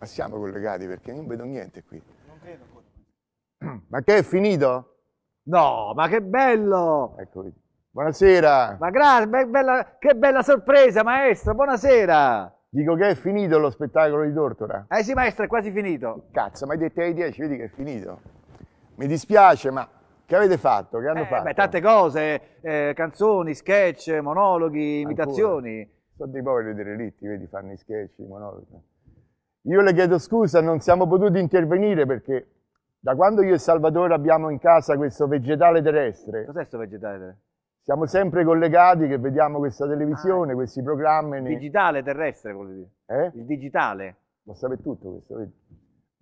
Ma siamo collegati perché non vedo niente qui. Non credo ancora. Ma che è finito? No, ma che bello! Eccovi. Buonasera. Ma grazie, be bella, che bella sorpresa, maestro. Buonasera. Dico che è finito lo spettacolo di Tortora. Eh sì, maestro, è quasi finito. Cazzo, ma hai detto ai 10, vedi che è finito. Mi dispiace, ma che avete fatto? Che hanno eh, fatto? Beh, tante cose, eh, canzoni, sketch, monologhi, Ancora. imitazioni. Sono dei poveri derelitti, vedi, fanno i sketch, i monologhi. Io le chiedo scusa, non siamo potuti intervenire perché da quando io e Salvatore abbiamo in casa questo vegetale terrestre. Cos'è questo vegetale terrestre? Siamo sempre collegati che vediamo questa televisione, ah, ecco. questi programmi. Il digitale terrestre vuol dire. Eh? Il digitale. Lo sapete tutto questo,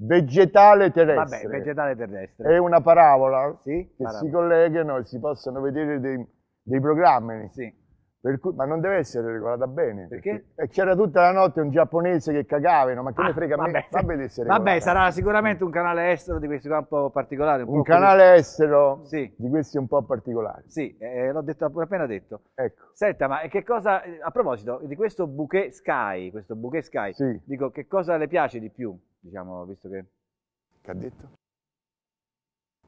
Vegetale terrestre. Vabbè, vegetale terrestre. È una parabola sì? che parabola. si collegano e si possono vedere dei, dei programmi. Sì. Cui, ma non deve essere regolata bene. Perché? perché c'era tutta la notte un giapponese che cagavano, ma che ah, ne frega vabbè, me? Vabbè, vabbè, sarà sicuramente un canale estero di questi qua un po' particolare. Un, un po canale come... estero sì. di questi un po' particolare. Sì, eh, eh l'ho appena detto. Ecco. Senta, ma eh, che cosa, eh, a proposito, di questo bouquet Sky, questo bouquet Sky, sì. dico, che cosa le piace di più, diciamo, visto che... Che ha detto?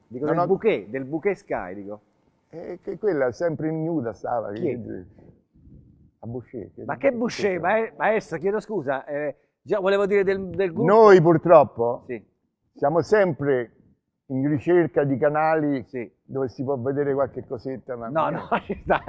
Dico, no, del, no. Bouquet, del bouquet Sky, dico. E eh, che quella sempre nuda stava. Chi? Che, a Boucher. Che ma che Boucher? Ma, maestro, chiedo scusa, eh, già volevo dire del, del gusto. Noi purtroppo sì. siamo sempre in ricerca di canali sì. dove si può vedere qualche cosetta. Ma no, no, ci sta.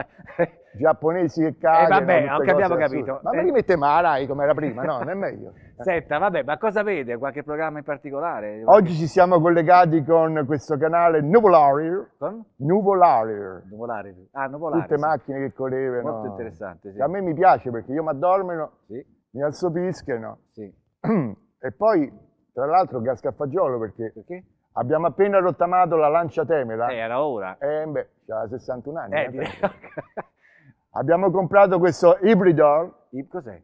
Giapponesi che cagano. Eh, vabbè, anche abbiamo capito. Ma eh. mi rimette ma come era prima, no? Non è meglio. Senta, vabbè, ma cosa vede? Qualche programma in particolare? Oggi ci siamo collegati con questo canale Nuvolarir. Con? Nuvolarir. Nuvolarir. Ah, Nuvolarir. Tutte sì. macchine che correvano. Molto interessante, sì. A me mi piace perché io mi addormeno, sì. mi alzo pischeno. Sì. e poi, tra l'altro, casca a fagiolo perché... Perché? Abbiamo appena rottamato la Lancia Temera. Eh, era ora. Eh, beh, aveva 61 anni. Eh, eh direi... Abbiamo comprato questo Ibridor. Cos'è?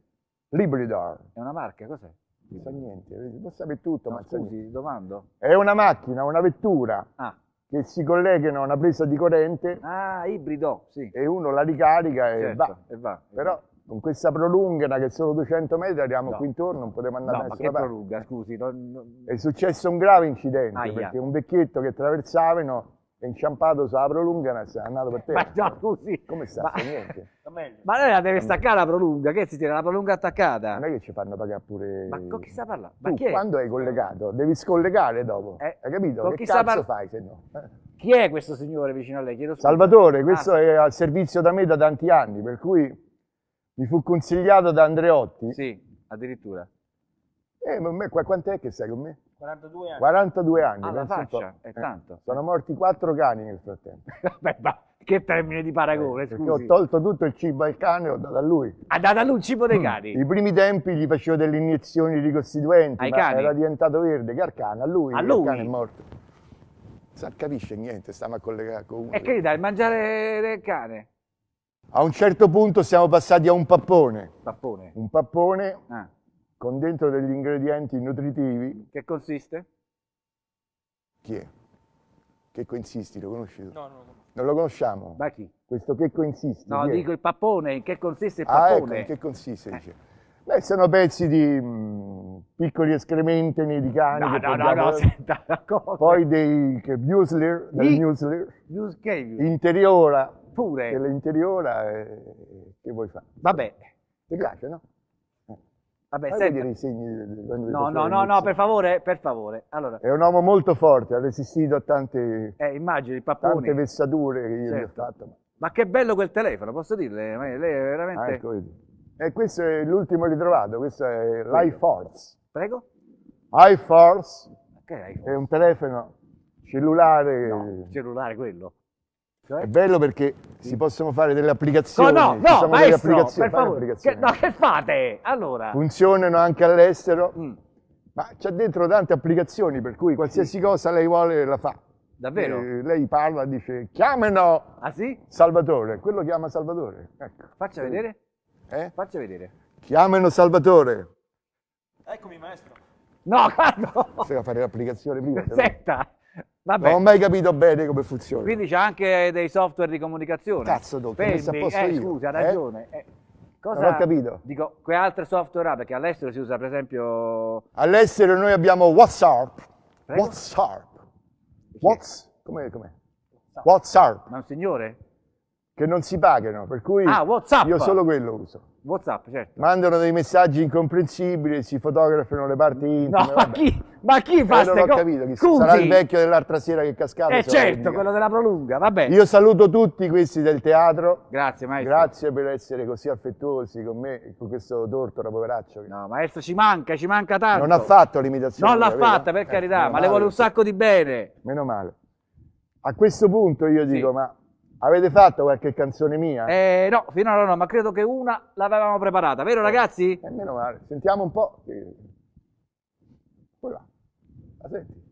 L'Hybridor. È una marca, cos'è? Non sa niente, non sapere tutto, no, ma scusi, sa domando. È una macchina, una vettura. Ah che si collegano a una presa di corrente. Ah, ibrido, sì. E uno la ricarica e, certo, va. e va. Però con questa prolunga che sono 200 metri arriviamo no. qui intorno, non potevamo andare no, a nessuna parte. prolunga, scusi? Non, non... È successo un grave incidente, Aia. perché un vecchietto che attraversavano è inciampato sulla prolunga e è andato per terra. Ma già scusi! Come sta? Ma... Niente. Ma lei la deve staccare la prolunga, che si tiene la prolunga attaccata? Non è che ci fanno pagare pure... Ma con chi sta parlando? Ma tu, è? quando hai collegato? Devi scollegare dopo, eh, hai capito? Con che chi cazzo par... fai se no? Eh. Chi è questo signore vicino a lei? Salvatore, questo ah. è al servizio da me da tanti anni, per cui mi fu consigliato da Andreotti. Sì, addirittura. Eh, ma me, quant'è che sei con me? 42 anni. 42 anni. Alla ah, faccia, è eh, tanto. Eh, sono morti quattro cani nel frattempo. Vabbè, ma che termine di paragone, eh, scusi. ho tolto tutto il cibo al cane e ho dato a lui. Ha dato a lui il cibo dei mm. cani? Mm. I primi tempi gli facevo delle iniezioni ricostituenti, Ai cani? era diventato verde, carcana, a lui, a lui. il cane è morto. Non capisce niente, stiamo a collegare con uno. E che gli dai, mangiare del cane? A un certo punto siamo passati a un pappone. Pappone. Un pappone ah. con dentro degli ingredienti nutritivi. Che consiste? Chi è? Che coinsisti, lo conosci tu? No, no, no. Non lo conosciamo. Ma chi? Questo che coinsisti. No, dico il pappone, in che consiste il pappone? Ah, ecco, in che consiste, dice. Eh. Beh, sono pezzi di mh, mm, piccoli escrementini di cani. No, che no, no, no, senta, Poi dei che, muesli, del muesli, interiora, Eppure... Che l'interiora, eh, che vuoi fare? Vabbè. Ti piace, no? Eh. Vabbè, Vai i segni No, no, no, no, per favore, per favore. Allora. È un uomo molto forte, ha resistito a tante, eh, immagini, tante vessature che io certo. gli ho certo. fatto. Ma... ma che bello quel telefono, posso dirle? Ma lei è veramente... Ah, ecco, e questo è l'ultimo ritrovato, questo è l'iForce. Prego? iForce. Che è È un telefono cellulare. No, cellulare quello. Cioè? È bello perché si possono fare delle applicazioni. No, no, no, maestro, applicazioni, per favore. Che, no, che fate? Allora. Funzionano anche all'estero, mm. ma c'è dentro tante applicazioni per cui qualsiasi sì. cosa lei vuole la fa. Davvero? E eh, lei parla, dice chiamano ah, sì? Salvatore, quello chiama Salvatore. Ecco. Faccia sì. vedere. Eh? Faccia vedere. Chiamano Salvatore. Eccomi maestro. No, guarda! No. Bisogna fare l'applicazione prima. Senta! Vabbè. Non ho mai capito bene come funziona. Quindi c'è anche dei software di comunicazione. Cazzo, Doc, messo a posto eh, io. Scusa, ha eh? ragione. Eh? Eh, cosa, non ho capito. Dico, che altre software ha? Perché all'estero si usa, per esempio... All'estero noi abbiamo WhatsApp. Prego? WhatsApp. What's... Com'è? Com'è? WhatsApp. WhatsApp. Ma un signore? Che non si pagano, per cui ah, WhatsApp. io solo quello uso. WhatsApp, certo. Mandano dei messaggi incomprensibili, si fotografano le parti intime. No, ma chi? Ma chi fa queste eh, cose? capito, chi Cusi. sarà il vecchio dell'altra sera che è cascato. Eh certo, quello della prolunga, va bene. Io saluto tutti questi del teatro. Grazie maestro. Grazie per essere così affettuosi con me, con questo tortora poveraccio. No, maestro ci manca, ci manca tanto. Non ha fatto l'imitazione. Non l'ha fatta, per eh, carità, eh, ma le vuole un sacco di bene. Meno male. A questo punto io sì. dico, ma Avete fatto qualche canzone mia? Eh no, fino a no, ma credo che una l'avevamo preparata, vero eh, ragazzi? Eh, meno male, sentiamo un po'. Hola. Pues Asenti.